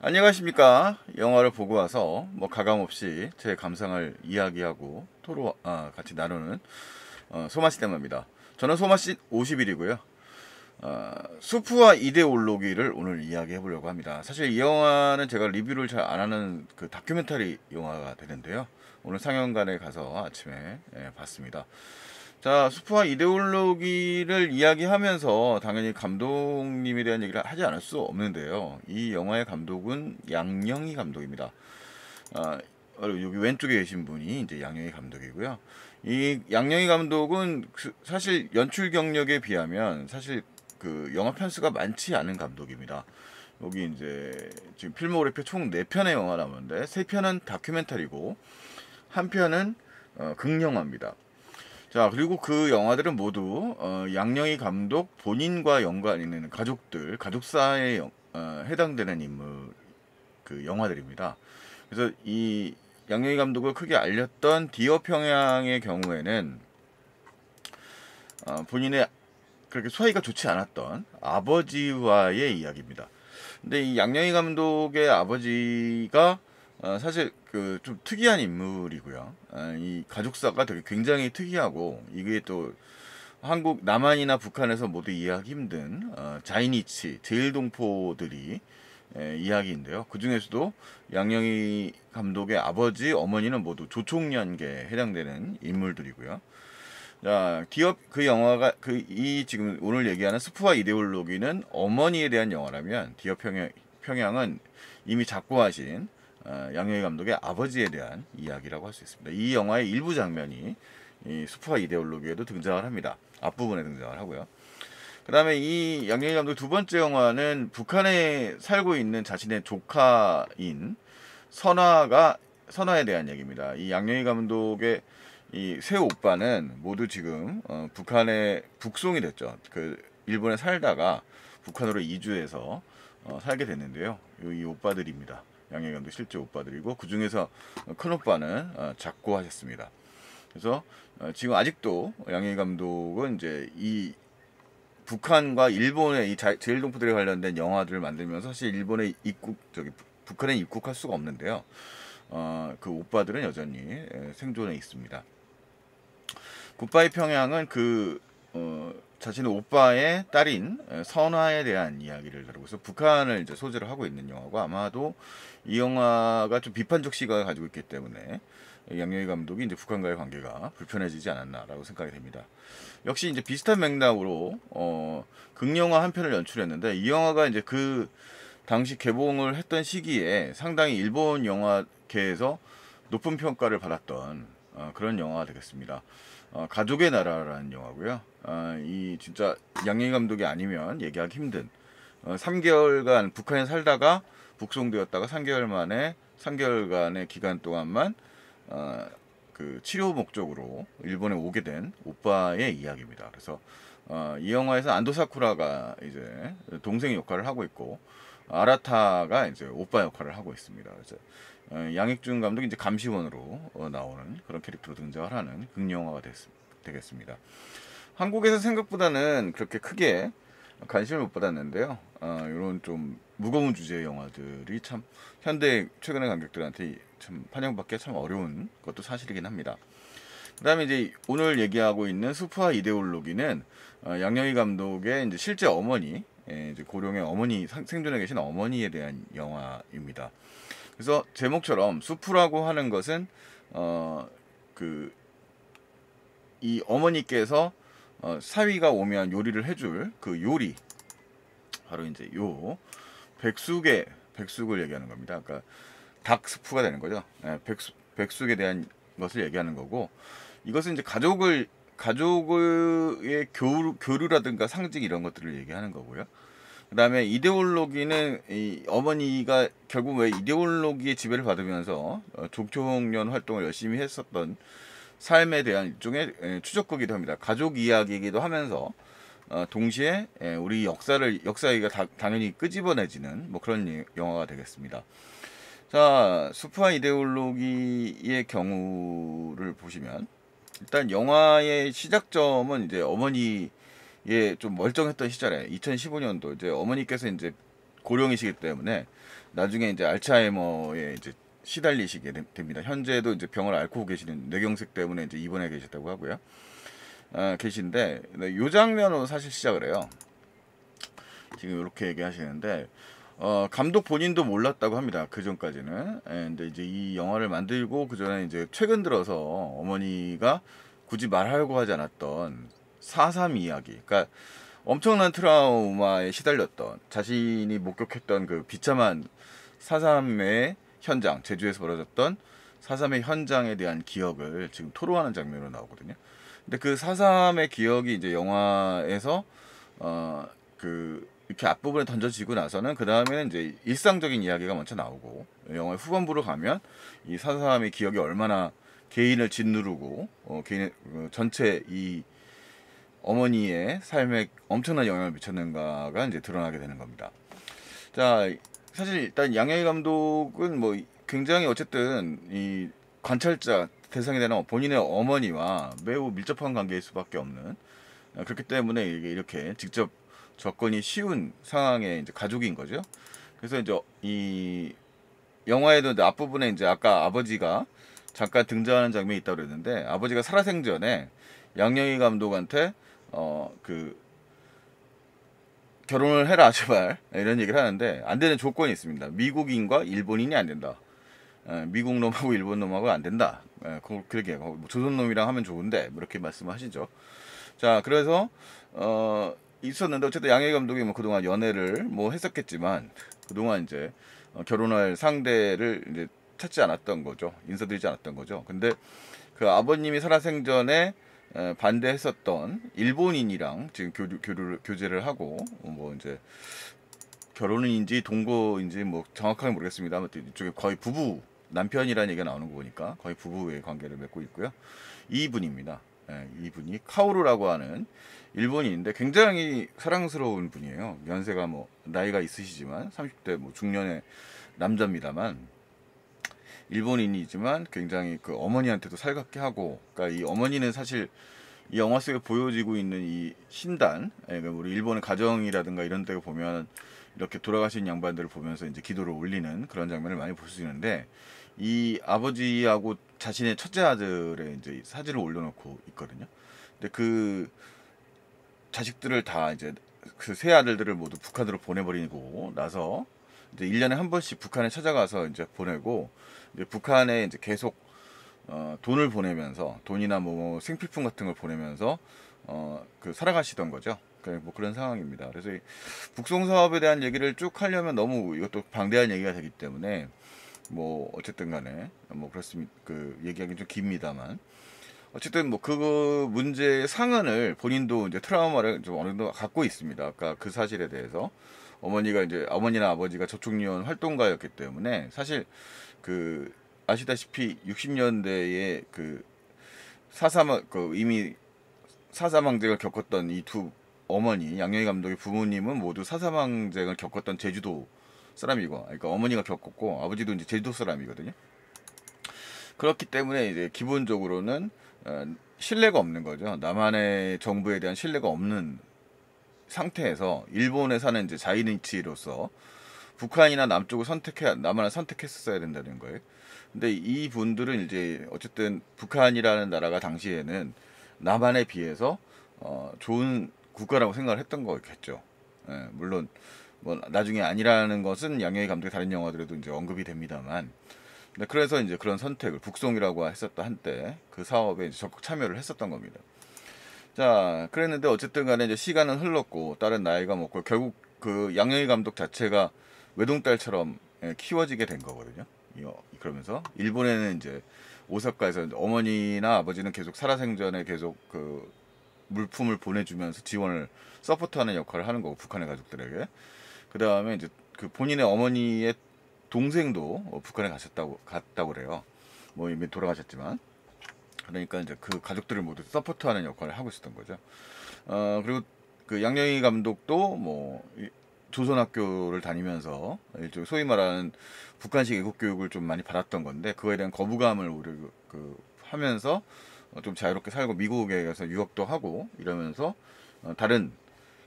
안녕하십니까 영화를 보고 와서 뭐 가감없이 제 감상을 이야기하고 토로 아, 같이 나누는 어, 소마씨 대마입니다 저는 소마씨 50일이고요 어, 수프와 이데올로기를 오늘 이야기해 보려고 합니다 사실 이 영화는 제가 리뷰를 잘 안하는 그 다큐멘터리 영화가 되는데요 오늘 상영관에 가서 아침에 예, 봤습니다 자, 수프와 이데올로기를 이야기하면서 당연히 감독님에 대한 얘기를 하지 않을 수 없는데요. 이 영화의 감독은 양영희 감독입니다. 아, 여기 왼쪽에 계신 분이 이제 양영희 감독이고요. 이 양영희 감독은 그 사실 연출 경력에 비하면 사실 그 영화 편수가 많지 않은 감독입니다. 여기 이제 지금 필모그래피 총 4편의 영화 남는데 3편은 다큐멘터리고 1편은 어, 극영화입니다. 자 그리고 그 영화들은 모두 어, 양영희 감독 본인과 연관 있는 가족들 가족사에 어, 해당되는 인물 그 영화들입니다. 그래서 이 양영희 감독을 크게 알렸던 디어 평양의 경우에는 어, 본인의 그렇게 사이가 좋지 않았던 아버지와의 이야기입니다. 근데 이 양영희 감독의 아버지가 어, 사실 그 좀 특이한 인물이고요. 어, 이 가족사가 되게 굉장히 특이하고 이게 또 한국 남한이나 북한에서 모두 이해하기 힘든 어, 자이니치 제일동포들이 예, 이야기인데요. 그 중에서도 양영희 감독의 아버지, 어머니는 모두 조총련계에 해당되는 인물들이고요. 자, 기업 그 영화가 그 이 지금 오늘 얘기하는 스프와 이데올로기는 어머니에 대한 영화라면 디업 평양, 평양은 이미 작고하신 어, 양영희 감독의 아버지에 대한 이야기라고 할 수 있습니다. 이 영화의 일부 장면이 이 수파 이데올로기에도 등장을 합니다. 앞부분에 등장을 하고요. 그 다음에 이 양영희 감독 두 번째 영화는 북한에 살고 있는 자신의 조카인 선화가 선화에 대한 얘기입니다. 이 양영희 감독의 이 새 오빠는 모두 지금 어, 북한의 북송이 됐죠. 그 일본에 살다가 북한으로 이주해서 어, 살게 됐는데요. 이 오빠들입니다. 양해감독 실제 오빠들이고 그 중에서 큰 오빠는 어, 작고 하셨습니다. 그래서 어, 지금 아직도 양해 감독은 이제 이 북한과 일본의 이 제일동포들에 관련된 영화들을 만들면서 사실 일본에 입국 저기 북한에 입국할 수가 없는데요. 어, 그 오빠들은 여전히 예, 생존해 있습니다. 굿바이 평양은 그 어, 자신의 오빠의 딸인 선화에 대한 이야기를 다루고 서 북한을 이제 소재로 하고 있는 영화고 아마도 이 영화가 좀 비판적 시각을 가지고 있기 때문에 양영희 감독이 이제 북한과의 관계가 불편해지지 않았나라고 생각이 됩니다. 역시 이제 비슷한 맥락으로 어, 극영화 한 편을 연출했는데 이 영화가 이제 그 당시 개봉을 했던 시기에 상당히 일본 영화계에서 높은 평가를 받았던 어, 그런 영화가 되겠습니다. 어, 가족의 나라라는 영화고요. 어, 이 진짜 양영희 감독이 아니면 얘기하기 힘든 어, 3개월간 북한에 살다가 북송되었다가 3개월 만에 3개월간의 기간 동안만 어, 그 치료 목적으로 일본에 오게 된 오빠의 이야기입니다. 그래서 어, 이 영화에서 안도 사쿠라가 이제 동생 역할을 하고 있고 아라타가 이제 오빠 역할을 하고 있습니다. 그래서 어, 양익준 감독이 이제 감시원으로 어, 나오는 그런 캐릭터로 등장을 하는 극영화가 되겠습니다. 한국에서 생각보다는 그렇게 크게 관심을 못 받았는데요. 어, 이런 좀 무거운 주제의 영화들이 참 현대 최근의 관객들한테 참 환영받기 참 어려운 것도 사실이긴 합니다. 그다음에 이제 오늘 얘기하고 있는 수프와 이데올로기는 어, 양영희 감독의 이제 실제 어머니 예, 이제 고령의 어머니 생존해 계신 어머니에 대한 영화입니다. 그래서 제목처럼 수프라고 하는 것은 어, 그 이 어머니께서 어, 사위가 오면 요리를 해줄 그 요리 바로 이제 요 백숙의 백숙을 얘기하는 겁니다. 그러니까 닭 스프가 되는 거죠. 예, 백숙 백숙에 대한 것을 얘기하는 거고 이것은 이제 가족을 가족의 교류, 교류라든가 상징 이런 것들을 얘기하는 거고요. 그다음에 이데올로기는 이 어머니가 결국 왜 이데올로기의 지배를 받으면서 종총련 어, 활동을 열심히 했었던 삶에 대한 일종의 추적극이기도 합니다. 가족 이야기이기도 하면서 어, 동시에 우리 역사를 역사 얘기가 다, 당연히 끄집어내지는 뭐 그런 예, 영화가 되겠습니다. 자, 수프와 이데올로기의 경우를 보시면 일단 영화의 시작점은 이제 어머니의 좀 멀쩡했던 시절에 2015년도 이제 어머니께서 이제 고령이시기 때문에 나중에 이제 알츠하이머에 이제 시달리시게 됩니다. 현재도 이제 병을 앓고 계시는 뇌경색 때문에 이제 입원해 계셨다고 하고요. 아, 계신데 네, 요 장면으로 사실 시작을 해요. 지금 이렇게 얘기하시는데 어, 감독 본인도 몰랐다고 합니다. 그 전까지는. 예, 근데 이제 이 영화를 만들고 그 전에 이제 최근 들어서 어머니가 굳이 말하려고 하지 않았던 사삼 이야기. 그니까 엄청난 트라우마에 시달렸던 자신이 목격했던 그 비참한 사삼의 현장, 제주에서 벌어졌던 사삼의 현장에 대한 기억을 지금 토로하는 장면으로 나오거든요. 근데 그사삼의 기억이 이제 영화에서 어, 그 이렇게 앞부분에 던져지고 나서는 그 다음에는 이제 일상적인 이야기가 먼저 나오고 영화의 후반부로 가면 이 사사함의 기억이 얼마나 개인을 짓누르고 어, 개인 어, 전체 이 어머니의 삶에 엄청난 영향을 미쳤는가가 이제 드러나게 되는 겁니다. 자, 사실 일단 양양희 감독은 뭐 굉장히 어쨌든 이 관찰자 대상이 되는 본인의 어머니와 매우 밀접한 관계일 수밖에 없는 어, 그렇기 때문에 이렇게 직접 접근이 쉬운 상황의 이제 가족인 거죠. 그래서 이제 이 영화에도 이제 앞부분에 이제 아까 아버지가 잠깐 등장하는 장면이 있다고 그랬는데 아버지가 살아생전에 양영희 감독한테 어 그 결혼을 해라 제발 이런 얘기를 하는데 안 되는 조건이 있습니다. 미국인과 일본인이 안 된다. 어, 미국 놈하고 일본 놈하고 안 된다. 어, 그렇게 뭐 조선 놈이랑 하면 좋은데 뭐 이렇게 말씀하시죠. 자 그래서 어 있었는데 어쨌든 양해 감독이 뭐 그동안 연애를 뭐 했었겠지만 그동안 이제 어, 결혼할 상대를 이제 찾지 않았던 거죠. 인사드리지 않았던 거죠. 근데 그 아버님이 살아생전에 반대했었던 일본인이랑 지금 교류, 교류를, 교제를 하고 뭐 이제 결혼인지 동거인지 뭐 정확하게 모르겠습니다. 아무튼 이쪽에 거의 부부 남편이라는 얘기가 나오는 거 보니까 거의 부부의 관계를 맺고 있고요. 이분입니다. 예, 이분이 카오루라고 하는 일본인인데 굉장히 사랑스러운 분이에요. 연세가 뭐 나이가 있으시지만 30대 뭐 중년의 남자입니다만 일본인이지만 굉장히 그 어머니한테도 살갑게 하고 그러니까 이 어머니는 사실 이 영화 속에 보여지고 있는 이 신단 그러니까 우리 일본의 가정이라든가 이런 데 보면 이렇게 돌아가신 양반들을 보면서 이제 기도를 올리는 그런 장면을 많이 볼 수 있는데 이 아버지하고 자신의 첫째 아들의 이제 사진을 올려놓고 있거든요. 근데 그 자식들을 다 이제 그 세 아들들을 모두 북한으로 보내버리고 나서 이제 일년에한 번씩 북한에 찾아가서 이제 보내고 이제 북한에 이제 계속 어, 돈을 보내면서 돈이나 뭐, 뭐 생필품 같은 걸 보내면서 어, 그 살아가시던 거죠. 네, 뭐 그런 상황입니다. 그래서 북송 사업에 대한 얘기를 쭉 하려면 너무 이것도 방대한 얘기가 되기 때문에 뭐 어쨌든 간에 뭐 그렇습니다. 그 얘기하기 좀 깁니다만 어쨌든 뭐 그 문제의 상흔을 본인도 이제 트라우마를 좀 어느 정도 갖고 있습니다. 아까 그 사실에 대해서 어머니가 이제 어머니나 아버지가 저축리원 활동가였기 때문에 사실 그 아시다시피 60년대에 그 사삼 그 이미 사사망제을 겪었던 이두 어머니 양영희 감독의 부모님은 모두 사사망쟁을 겪었던 제주도 사람이고, 그러니까 어머니가 겪었고 아버지도 이제 제주도 사람이거든요. 그렇기 때문에 이제 기본적으로는 어, 신뢰가 없는 거죠. 남한의 정부에 대한 신뢰가 없는 상태에서 일본에 사는 이제 자이니치로서 북한이나 남쪽을 선택해 남한을 선택했었어야 된다는 거예요. 근데 이 분들은 이제 어쨌든 북한이라는 나라가 당시에는 남한에 비해서 어, 좋은 국가라고 생각을 했던 거겠죠. 예, 물론 뭐 나중에 아니라는 것은 양영희 감독의 다른 영화들에도 이제 언급이 됩니다만. 근데 그래서 이제 그런 선택을 북송이라고 했었던 한때 그 사업에 적극 참여를 했었던 겁니다. 자, 그랬는데 어쨌든 간에 이제 시간은 흘렀고 딸은 나이가 먹고 결국 그 양영희 감독 자체가 외동딸처럼 예, 키워지게 된 거거든요. 어, 그러면서 일본에는 이제 오사카에서 어머니나 아버지는 계속 살아생전에 계속 그 물품을 보내주면서 지원을 서포트하는 역할을 하는 거고 북한의 가족들에게 그 다음에 이제 그 본인의 어머니의 동생도 어, 북한에 가셨다고 갔다고 그래요. 뭐 이미 돌아가셨지만 그러니까 이제 그 가족들을 모두 서포트하는 역할을 하고 있었던 거죠. 어 그리고 그 양영희 감독도 뭐 조선학교를 다니면서 일종 소위 말하는 북한식 애국 교육을 좀 많이 받았던 건데 그거에 대한 거부감을 우히려그 그 하면서 어, 좀 자유롭게 살고 미국에 가서 유학도 하고 이러면서 어, 다른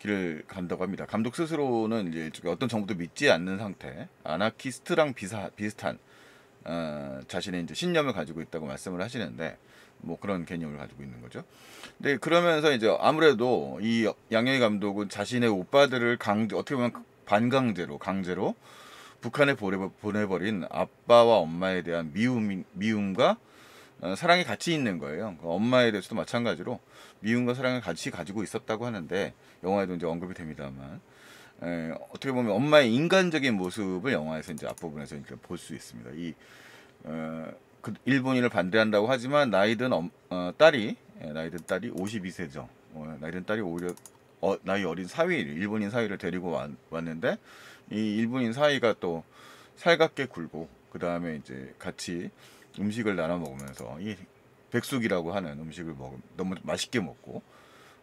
길을 간다고 합니다. 감독 스스로는 이제 어떤 정부도 믿지 않는 상태, 아나키스트랑 비사, 비슷한 어, 자신의 이제 신념을 가지고 있다고 말씀을 하시는데 뭐 그런 개념을 가지고 있는 거죠. 근데 그러면서 이제 아무래도 이양현희 감독은 자신의 오빠들을 강 어떻게 보면 반강제로 강제로 북한에 보내버린 아빠와 엄마에 대한 미움 미움과 어, 사랑이 같이 있는 거예요. 그 엄마에 대해서도 마찬가지로 미움과 사랑을 같이 가지고 있었다고 하는데 영화에도 이제 언급이 됩니다만 에, 어떻게 보면 엄마의 인간적인 모습을 영화에서 이제 앞부분에서 볼 수 있습니다. 이 어, 그 일본인을 반대한다고 하지만 나이든 엄, 어, 딸이 예, 나이든 딸이 52세죠. 어, 나이든 딸이 오히려 어, 나이 어린 사위 일본인 사위를 데리고 왔, 왔는데 이 일본인 사위가 또 살갑게 굴고 그 다음에 이제 같이 음식을 나눠 먹으면서 이 백숙이라고 하는 음식을 먹 너무 맛있게 먹고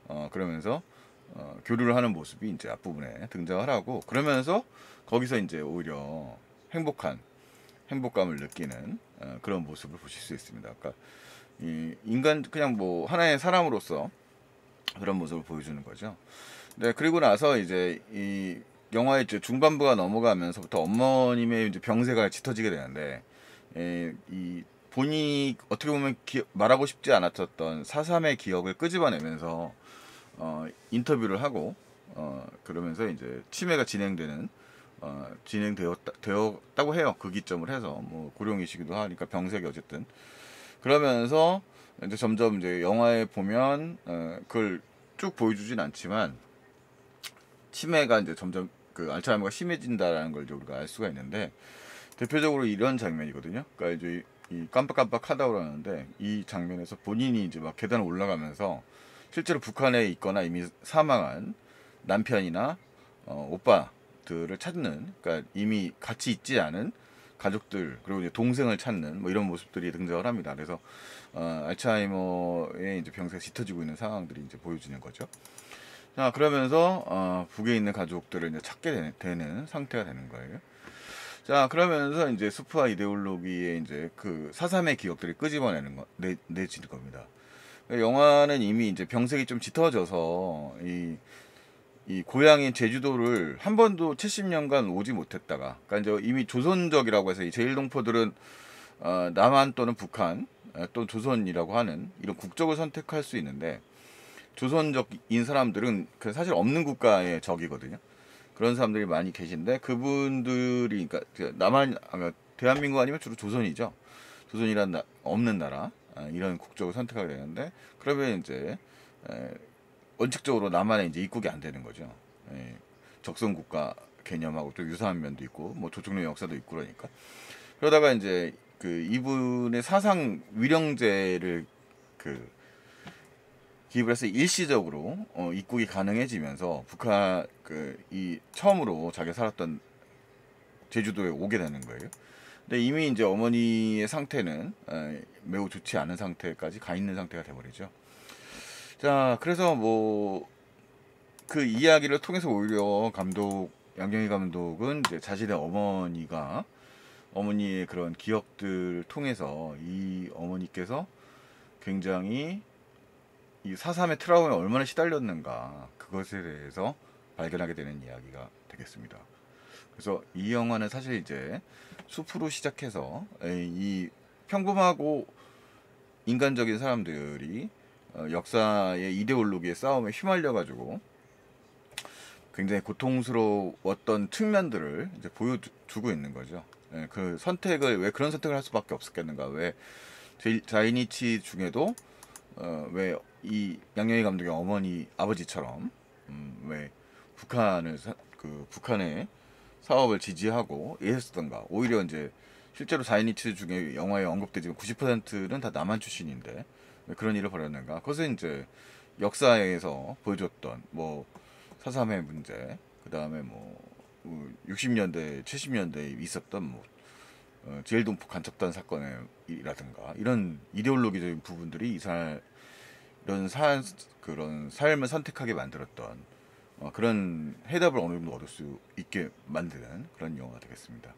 어, 그러면서 어, 교류를 하는 모습이 이제 앞부분에 등장을 하고 그러면서 거기서 이제 오히려 행복한 행복감을 느끼는 어, 그런 모습을 보실 수 있습니다. 그러니까 이 인간 그냥 뭐 하나의 사람으로서 그런 모습을 보여주는 거죠. 네 그리고 나서 이제 이 영화의 이제 중반부가 넘어가면서부터 어머님의 이제 병세가 짙어지게 되는데 에, 예, 이 본인이 어떻게 보면 기, 말하고 싶지 않았던 었 사삼의 기억을 끄집어내면서 어, 인터뷰를 하고 어, 그러면서 이제 치매가 진행되는 어, 진행되었다 고 해요. 그 기점을 해서 뭐 고령이시기도 하니까 병세기 어쨌든 그러면서 이제 점점 이제 영화에 보면 어, 그걸 쭉 보여주진 않지만 치매가 이제 점점 그 알츠하이머가 심해진다라는 걸 이제 우리가 알 수가 있는데 대표적으로 이런 장면이거든요. 그러니까 이제 이 깜빡깜빡하다고 러는데이 장면에서 본인이 이제 막 계단을 올라가면서 실제로 북한에 있거나 이미 사망한 남편이나 어, 오빠들을 찾는 그러니까 이미 같이 있지 않은 가족들 그리고 이제 동생을 찾는 뭐 이런 모습들이 등장을 합니다. 그래서 어, 알츠하이머의 이제 병세가 짙어지고 있는 상황들이 이제 보여지는 거죠. 자 그러면서 어, 북에 있는 가족들을 이제 찾게 되는, 되는 상태가 되는 거예요. 자 그러면서 이제 수프와 이데올로기의 이제 그 사삼의 기억들이 끄집어내는 거 내, 내지는 겁니다. 그러니까 영화는 이미 이제 병색이 좀 짙어져서 이, 이 고향인 제주도를 한 번도 70년간 오지 못했다가 그러니까 이제 이미 조선적이라고 해서 이 제일동포들은 어, 남한 또는 북한 어, 또 조선이라고 하는 이런 국적을 선택할 수 있는데 조선적인 사람들은 그 사실 없는 국가의 적이거든요. 그런 사람들이 많이 계신데 그분들이 그러니까 그 남한 아, 그니까 대한민국 아니면 주로 조선이죠. 조선이란 나, 없는 나라 아, 이런 국적을 선택하게 되는데 그러면 이제 에, 원칙적으로 남한에 이제 입국이 안 되는 거죠. 에, 예, 적성 국가 개념하고 또 유사한 면도 있고 뭐 조총련 역사도 있고 그러니까 그러다가 이제 그 이분의 사상 위령제를 그 기입을 해서 일시적으로 어, 입국이 가능해지면서 북한 그이 처음으로 자기가 살았던 제주도에 오게 되는 거예요. 근데 이미 이제 어머니의 상태는 에, 어, 매우 좋지 않은 상태까지 가 있는 상태가 돼버리죠. 자, 그래서 뭐 그 이야기를 통해서 오히려 감독 양경희 감독은 이제 자신의 어머니가 어머니의 그런 기억들을 통해서 이 어머니께서 굉장히 이 사삼의 트라우마에 얼마나 시달렸는가 그것에 대해서 발견하게 되는 이야기가 되겠습니다. 그래서 이 영화는 사실 이제 숲으로 시작해서 이 평범하고 인간적인 사람들이 어, 역사의 이데올로기의 싸움에 휘말려 가지고 굉장히 고통스러웠던 측면들을 이제 보여주고 있는 거죠. 그 선택을 왜 그런 선택을 할 수밖에 없었겠는가? 왜 자이니치 중에도 어, 왜 이 양양희 감독의 어머니 아버지처럼 음, 왜 북한을 사, 그 북한의 사업을 지지하고 이랬었던가 오히려 이제 실제로 사인이츠 중에 영화에 언급되지만 90%는 다 남한 출신인데 왜 그런 일을 벌였는가 그것은 이제 역사에서 보여줬던 뭐 사삼의 문제 그 다음에 뭐 60년대 뭐 70년대에 있었던 뭐 어, 제일동포 간첩단 사건이라든가 이런 이데올로기적인 부분들이 이사라 이런 사, 그런 삶을 선택하게 만들었던 어, 그런 해답을 어느 정도 얻을 수 있게 만드는 그런 영화가 되겠습니다.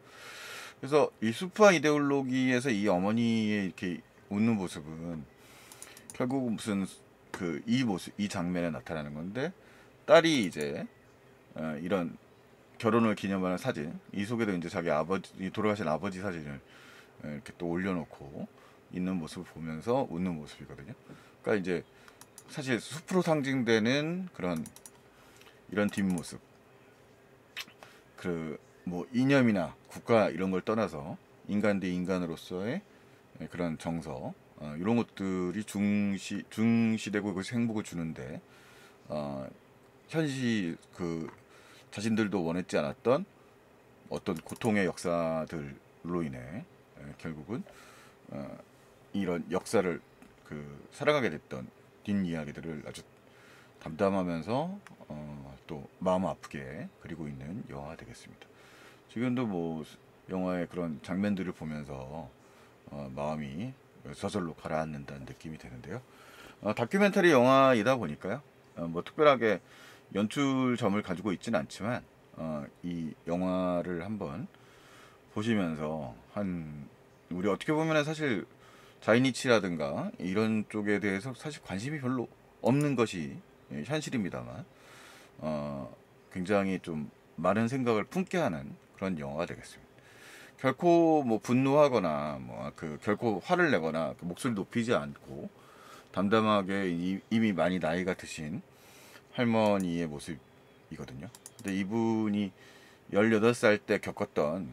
그래서 이 수프한 이데올로기에서 이 어머니의 이렇게 웃는 모습은 결국 무슨 그 이 모습 이 장면에 나타나는 건데 딸이 이제 어, 이런 결혼을 기념하는 사진 이 속에도 이제 자기 아버지 돌아가신 아버지 사진을 예, 이렇게 또 올려놓고 있는 모습을 보면서 웃는 모습이거든요. 그러니까 이제 사실 숲으로 상징되는 그런 이런 뒷모습 그 뭐 이념이나 국가 이런 걸 떠나서 인간 대 인간으로서의 예, 그런 정서 어, 이런 것들이 중시 중시되고 그 행복을 주는데 어, 현실 그 자신들도 원했지 않았던 어떤 고통의 역사들로 인해 예, 결국은 어, 이런 역사를 그 살아가게 됐던 뒷이야기들을 아주 담담하면서 어, 또 마음 아프게 그리고 있는 영화 되겠습니다. 지금도 뭐 영화의 그런 장면들을 보면서 어, 마음이 저절로 가라앉는다는 느낌이 드는데요. 어, 다큐멘터리 영화이다 보니까요. 어, 뭐 특별하게 연출점을 가지고 있지는 않지만 어, 이 영화를 한번 보시면서 한 우리 어떻게 보면 사실 자이니치라든가 이런 쪽에 대해서 사실 관심이 별로 없는 것이 예, 현실입니다만 어, 굉장히 좀 많은 생각을 품게 하는 그런 영화가 되겠습니다. 결코 뭐 분노하거나 뭐 그 결코 화를 내거나 그 목소리 높이지 않고 담담하게 이미 많이 나이가 드신 할머니의 모습이거든요. 근데 이분이 18살 때 겪었던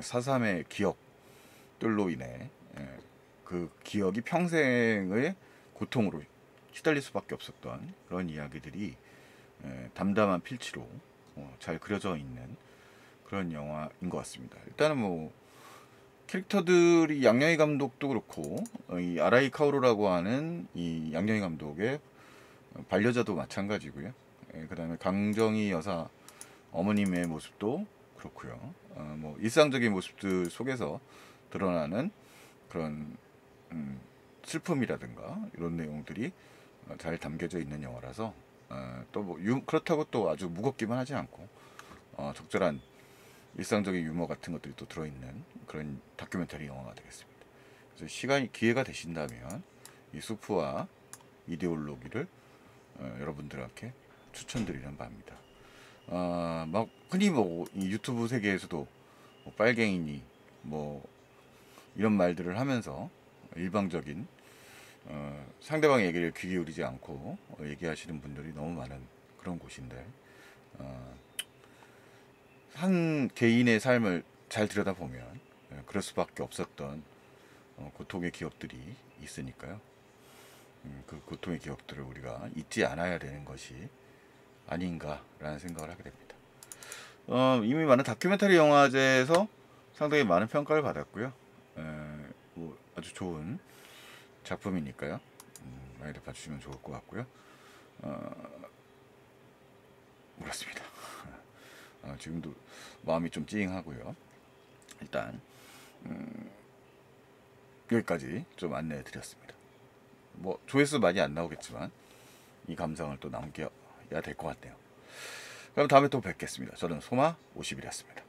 사삼의 기억들로 인해 그 기억이 평생의 고통으로 시달릴 수밖에 없었던 그런 이야기들이 담담한 필치로 어, 잘 그려져 있는 그런 영화인 것 같습니다. 일단은 뭐 캐릭터들이 양양희 감독도 그렇고 어, 이 아라이 카오루라고 하는 이 양양희 감독의 반려자도 마찬가지고요. 예, 그다음에 강정희 여사 어머님의 모습도 그렇고요. 어, 뭐 일상적인 모습들 속에서 드러나는 그런 음, 슬픔이라든가 이런 내용들이 어, 잘 담겨져 있는 영화라서 어, 또뭐 그렇다고 또 아주 무겁기만 하지 않고 어, 적절한 일상적인 유머 같은 것들이 또 들어있는 그런 다큐멘터리 영화가 되겠습니다. 그래서 시간이 기회가 되신다면 이 수프와 이데올로기를 어, 여러분들한테 추천드리는 바입니다. 어, 막 흔히 뭐 유튜브 세계에서도 뭐 빨갱이니 뭐 이런 말들을 하면서 일방적인 어, 상대방 얘기를 귀 기울이지 않고 어, 얘기하시는 분들이 너무 많은 그런 곳인데 어, 개인의 삶을 잘 들여다보면 예, 그럴 수밖에 없었던 어, 고통의 기억들이 있으니까요. 음, 그 고통의 기억들을 우리가 잊지 않아야 되는 것이 아닌가라는 생각을 하게 됩니다. 어, 이미 많은 다큐멘터리 영화제에서 상당히 많은 평가를 받았고요. 에, 뭐 아주 좋은 작품이니까요. 음, 많이들 봐주시면 좋을 것 같고요. 어, 그렇습니다. 아, 지금도 마음이 좀 찡하고요. 일단 음, 여기까지 좀 안내해 드렸습니다. 뭐 조회수 많이 안 나오겠지만 이 감상을 또 남겨야 될 것 같네요. 그럼 다음에 또 뵙겠습니다. 저는 소마 50이었습니다.